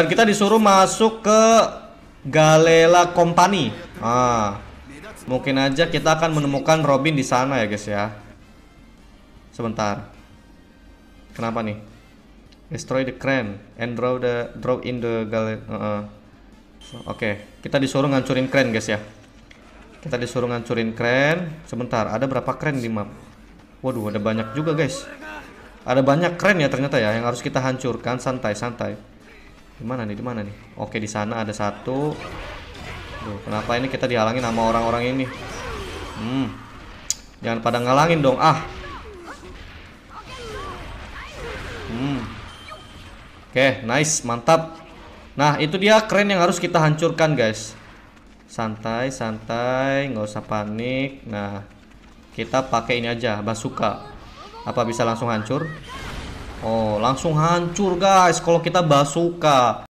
dan kita disuruh masuk ke Galela Company ah mungkin aja kita akan menemukan Robin di sana ya guys ya sebentar kenapa nih destroy the crane and draw the draw in the Galela uh -uh. oke okay. kita disuruh ngancurin crane guys ya kita disuruh ngancurin crane. sebentar ada berapa crane di map waduh ada banyak juga guys ada banyak crane ya ternyata ya yang harus kita hancurkan santai santai di mana nih di mana nih oke di sana ada satu Duh, kenapa ini kita dihalangin sama orang-orang ini hmm jangan pada ngalangin dong ah hmm oke nice mantap nah itu dia keren yang harus kita hancurkan guys santai santai nggak usah panik nah kita pakai ini aja basuka apa bisa langsung hancur Oh, langsung hancur guys kalau kita basuka.